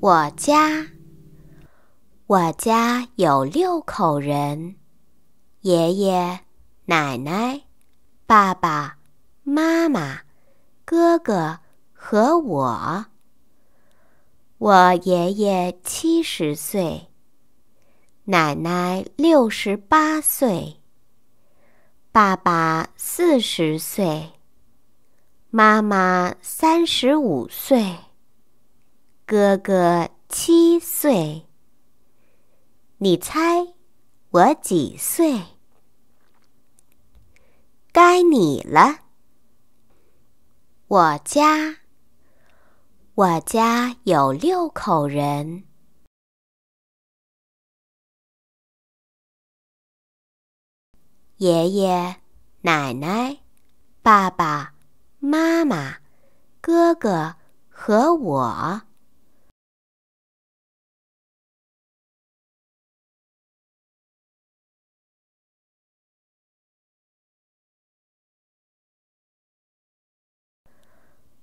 我家，我家有六口人：爷爷、奶奶、爸爸妈妈、哥哥和我。我爷爷七十岁，奶奶六十八岁。爸爸四十岁，妈妈三十五岁，哥哥七岁。你猜我几岁？该你了。我家，我家有六口人。爷爷、奶奶、爸爸、妈妈、哥哥和我。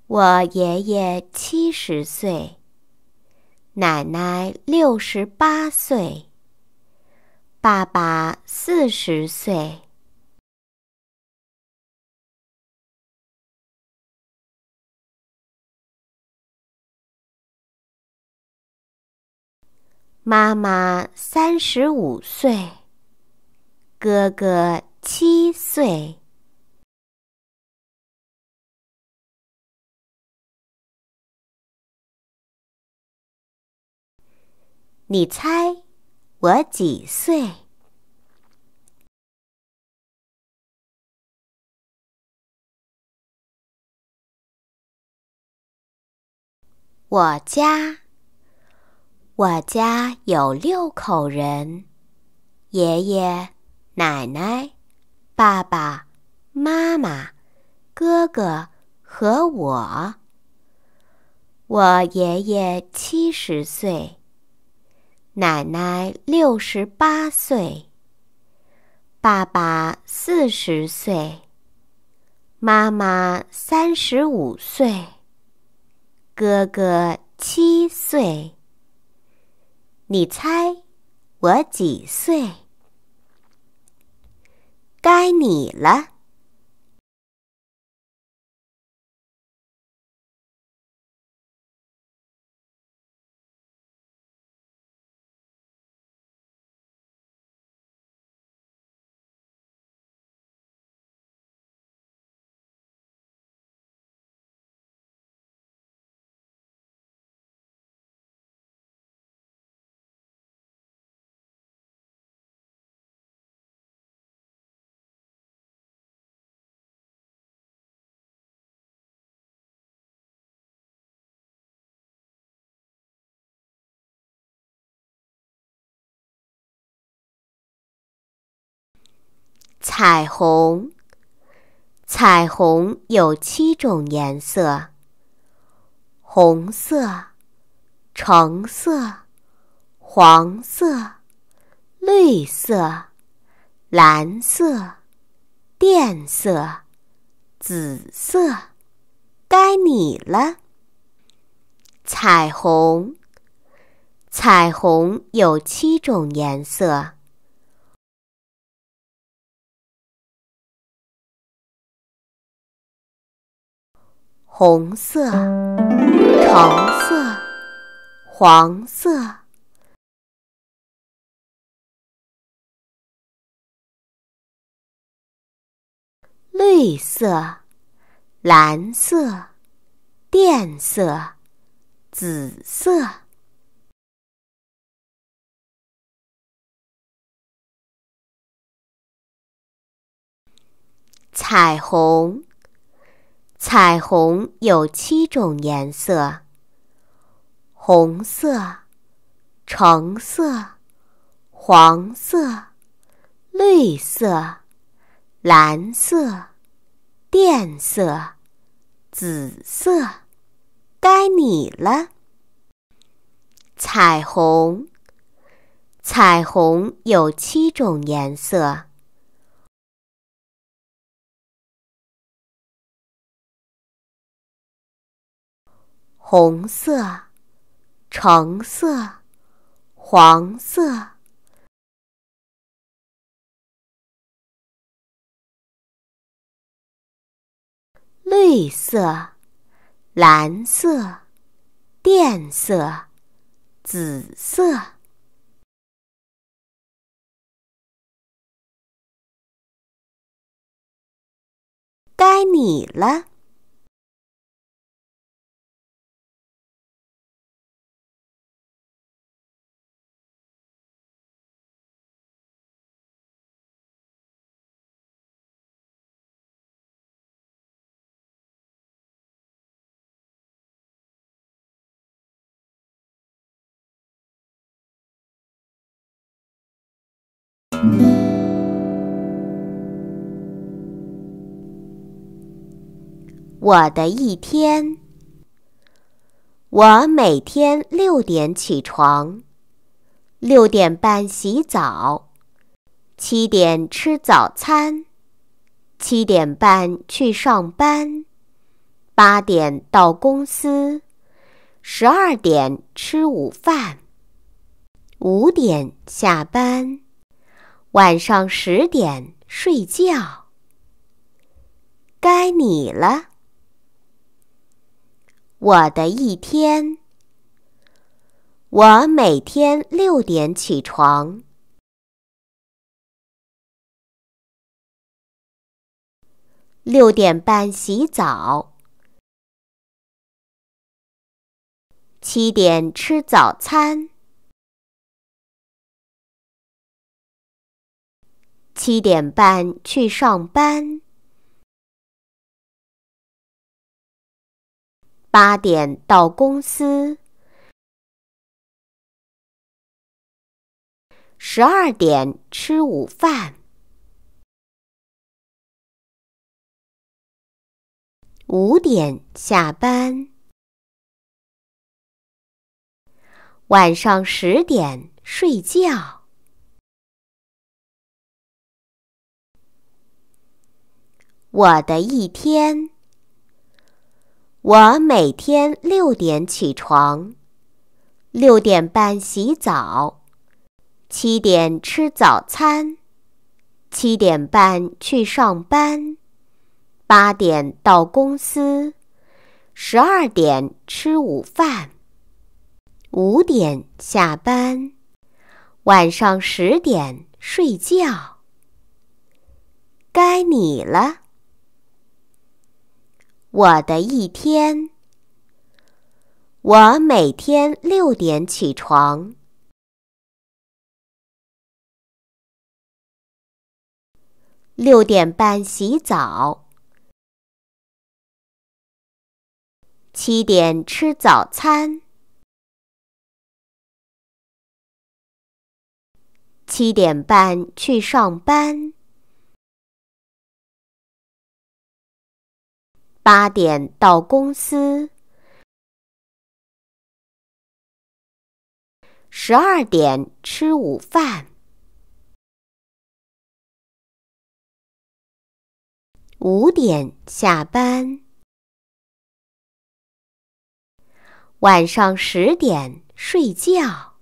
我爷爷七十岁，奶奶六十八岁，爸爸四十岁。妈妈三十五岁，哥哥七岁，你猜我几岁？我家。我家有六口人：爷爷、奶奶、爸爸、妈妈、哥哥和我。我爷爷七十岁，奶奶六十八岁，爸爸四十岁，妈妈三十五岁，哥哥七岁。你猜，我几岁？该你了。彩虹，彩虹有七种颜色：红色、橙色、黄色、绿色、蓝色、靛色、紫色。该你了。彩虹，彩虹有七种颜色。红色、橙色、黄色、绿色、蓝色、靛色、紫色、彩虹。彩虹有七种颜色：红色、橙色、黄色、绿色、蓝色、靛色、紫色。该你了，彩虹。彩虹有七种颜色。红色、橙色、黄色、绿色、蓝色、靛色、紫色，该你了。我的一天。我每天六点起床，六点半洗澡，七点吃早餐，七点半去上班，八点到公司，十二点吃午饭，五点下班，晚上十点睡觉。该你了。我的一天，我每天六点起床，六点半洗澡，七点吃早餐，七点半去上班。八点到公司，十二点吃午饭，五点下班，晚上十点睡觉。我的一天。我每天六点起床，六点半洗澡，七点吃早餐，七点半去上班，八点到公司，十二点吃午饭，五点下班，晚上十点睡觉。该你了。我的一天，我每天六点起床，六点半洗澡，七点吃早餐，七点半去上班。八点到公司，十二点吃午饭，五点下班，晚上十点睡觉。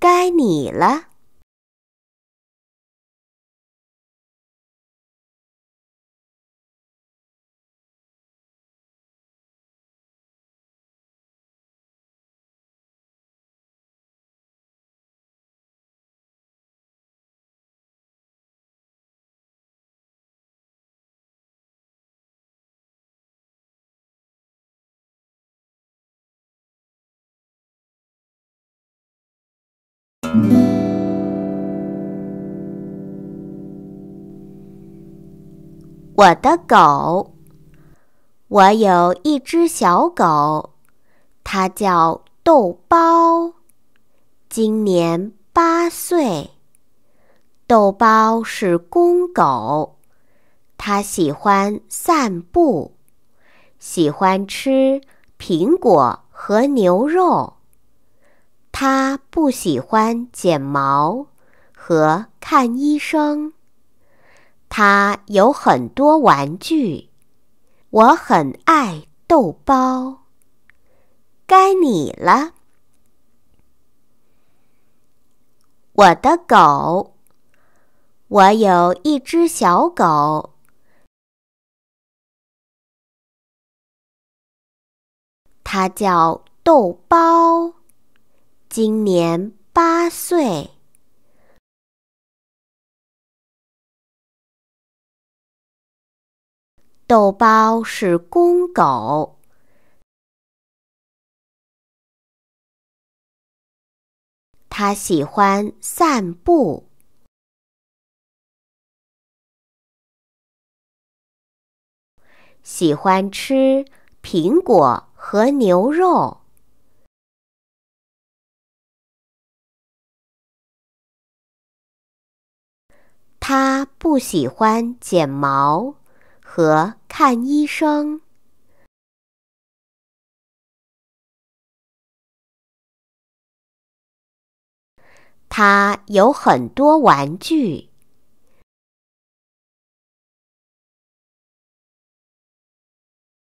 该你了。我的狗，我有一只小狗，它叫豆包，今年八岁。豆包是公狗，它喜欢散步，喜欢吃苹果和牛肉。它不喜欢剪毛和看医生。他有很多玩具，我很爱豆包。该你了，我的狗。我有一只小狗，它叫豆包，今年八岁。豆包是公狗，他喜欢散步，喜欢吃苹果和牛肉，他不喜欢剪毛。和看医生，他有很多玩具。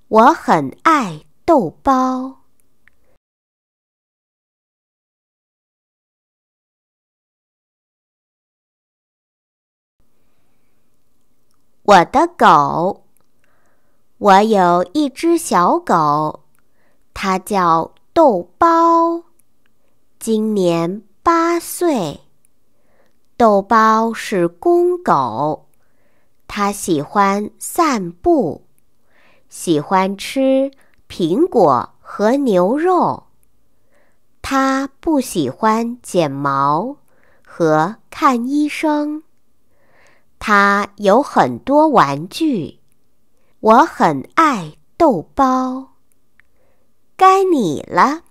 我很爱豆包。我的狗，我有一只小狗，它叫豆包，今年八岁。豆包是公狗，它喜欢散步，喜欢吃苹果和牛肉。它不喜欢剪毛和看医生。他有很多玩具，我很爱豆包。该你了，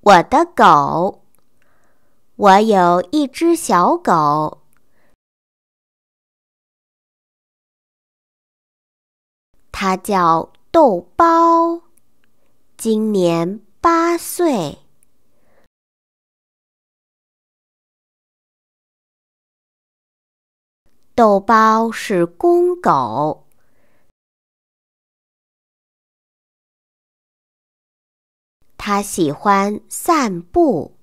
我的狗，我有一只小狗，它叫豆包，今年八岁。豆包是公狗，它喜欢散步，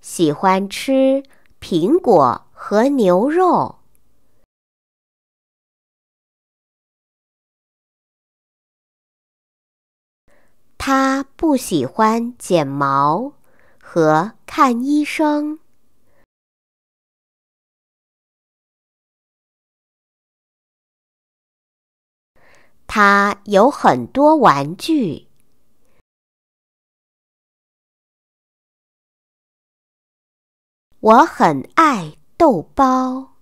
喜欢吃苹果和牛肉。它不喜欢剪毛和。看医生，他有很多玩具。我很爱豆包。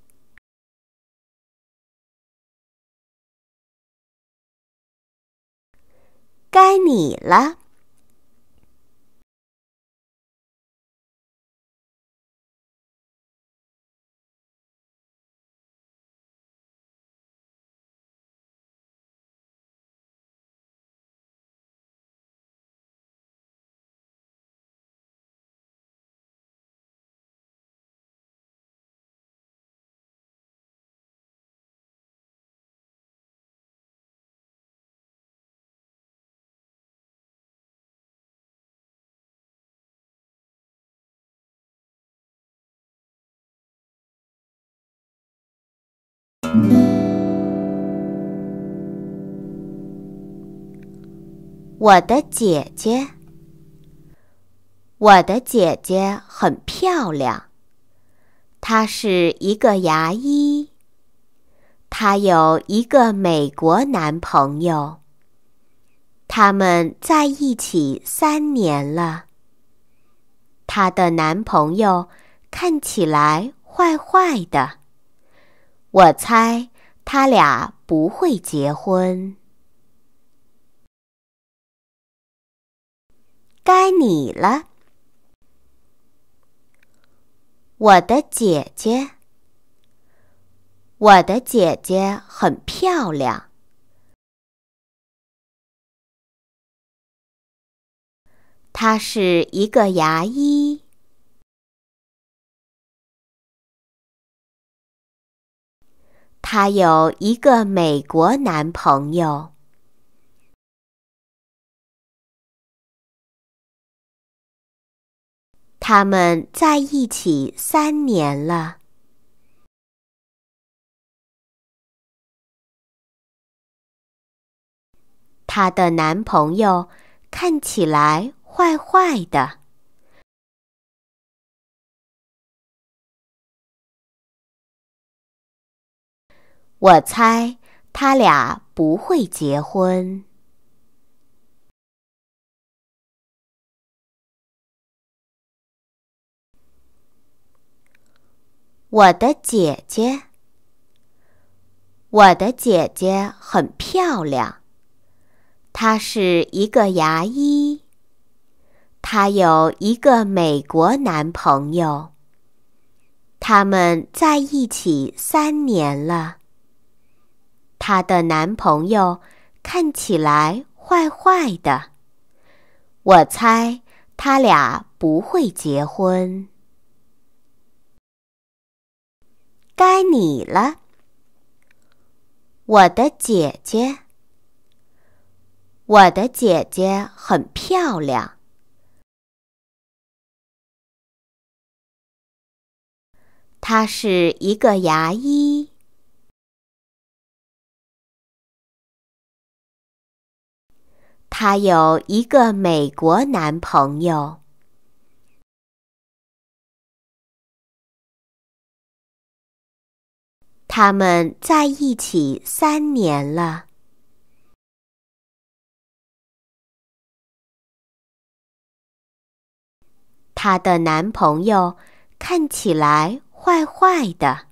该你了。我的姐姐，我的姐姐很漂亮。她是一个牙医，她有一个美国男朋友。他们在一起三年了。她的男朋友看起来坏坏的。我猜他俩不会结婚。该你了，我的姐姐。我的姐姐很漂亮，她是一个牙医。她有一个美国男朋友，他们在一起三年了。她的男朋友看起来坏坏的。我猜他俩不会结婚。我的姐姐，我的姐姐很漂亮，她是一个牙医，她有一个美国男朋友，他们在一起三年了。她的男朋友看起来坏坏的，我猜他俩不会结婚。该你了，我的姐姐。我的姐姐很漂亮，她是一个牙医。她有一个美国男朋友，他们在一起三年了。她的男朋友看起来坏坏的。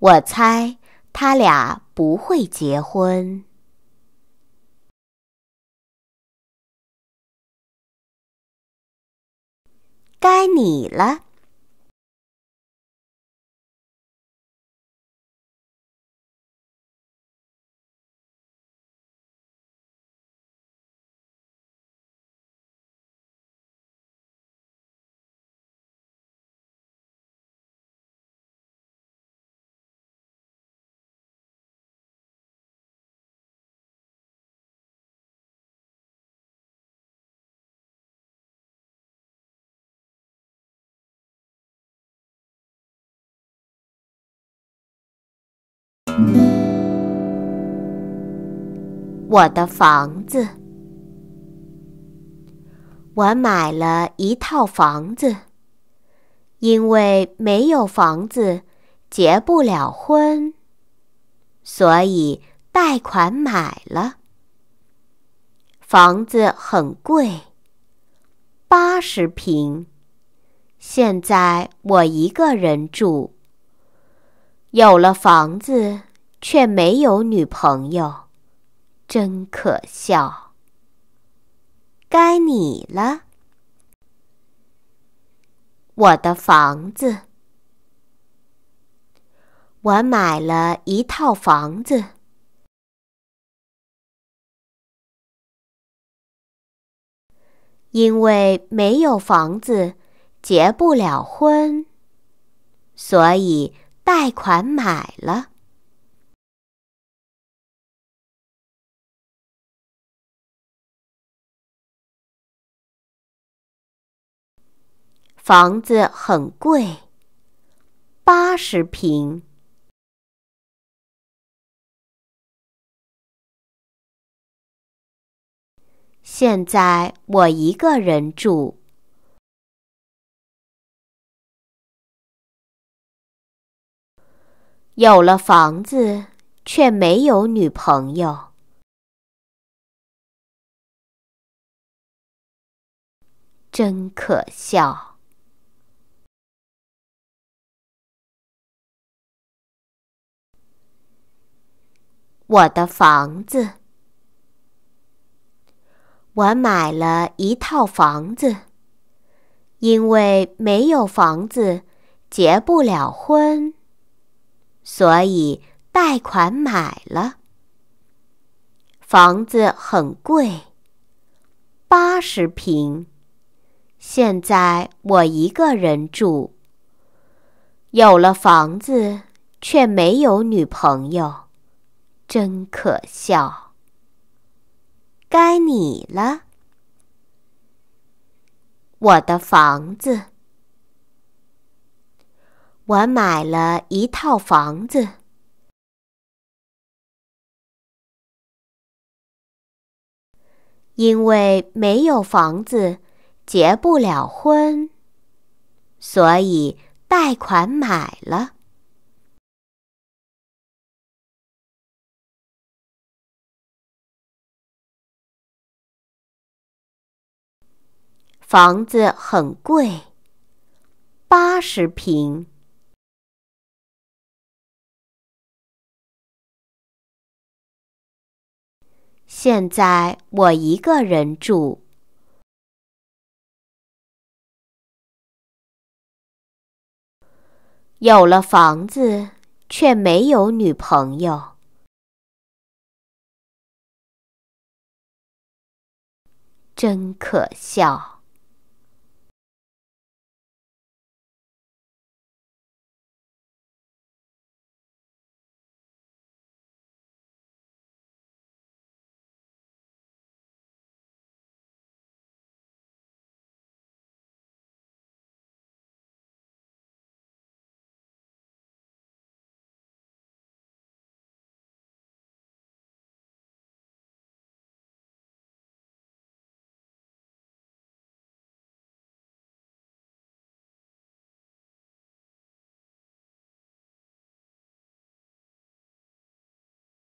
我猜他俩不会结婚。该你了。我的房子，我买了一套房子，因为没有房子结不了婚，所以贷款买了。房子很贵，八十平，现在我一个人住。有了房子。却没有女朋友，真可笑。该你了，我的房子，我买了一套房子，因为没有房子，结不了婚，所以贷款买了。房子很贵，八十平。现在我一个人住，有了房子却没有女朋友，真可笑。我的房子，我买了一套房子，因为没有房子结不了婚，所以贷款买了。房子很贵，八十平。现在我一个人住，有了房子却没有女朋友。真可笑。该你了。我的房子，我买了一套房子，因为没有房子，结不了婚，所以贷款买了。房子很贵，八十平。现在我一个人住，有了房子却没有女朋友，真可笑。